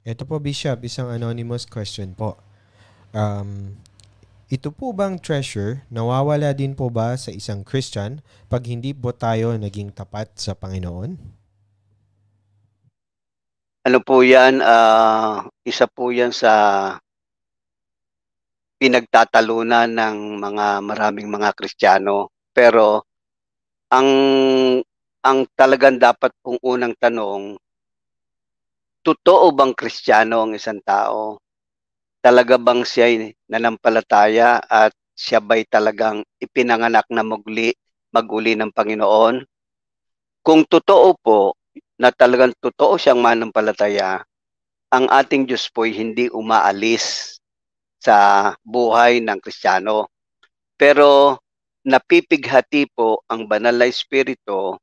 Ito po, Bishop, isang anonymous question po. Um, ito po bang treasure nawawala din po ba sa isang Christian pag hindi po tayo naging tapat sa Panginoon? Ano po yan? Uh, isa po yan sa pinagtatalunan ng mga maraming mga Kristiyano. Pero ang ang talagang dapat pong unang tanong totoo bang kristyano ang isang tao? Talaga bang siya nanampalataya at siya ba'y talagang ipinanganak na maguli, maguli ng Panginoon? Kung totoo po na talagang totoo siyang manampalataya, ang ating Diyos po'y hindi umaalis sa buhay ng Kristiyano. Pero napipighati po ang banal na espiritu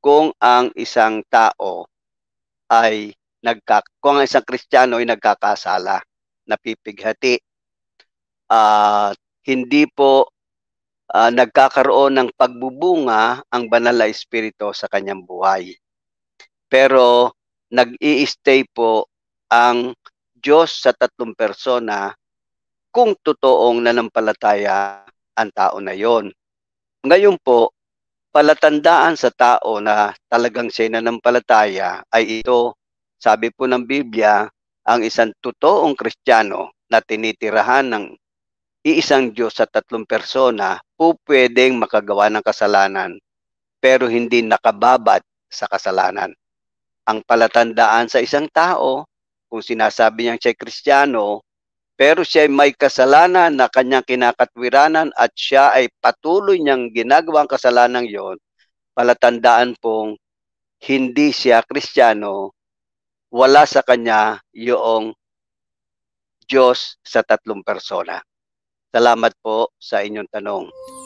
kung ang isang tao ay nagka, kung ang isang Kristiyano ay nagkakasala, napipighati, uh, hindi po uh, nagkakaroon ng pagbubunga ang banal na espiritu sa kanyang buhay. Pero nag-i-stay po ang Diyos sa tatlong persona kung totoong nanampalataya ang tao na yon. Ngayon po, palatandaan sa tao na talagang siya nanampalataya ay ito sabi po ng Biblia, ang isang totoong Kristiyano na tinitirahan ng iisang Diyos sa tatlong persona po pwedeng makagawa ng kasalanan pero hindi nakababat sa kasalanan. Ang palatandaan sa isang tao, kung sinasabi niyang siya Kristiyano pero siya may kasalanan na kanyang kinakatwiranan at siya ay patuloy niyang ginagawang kasalanan yon, palatandaan pong hindi siya Kristiyano wala sa kanya yung Diyos sa tatlong persona. Salamat po sa inyong tanong.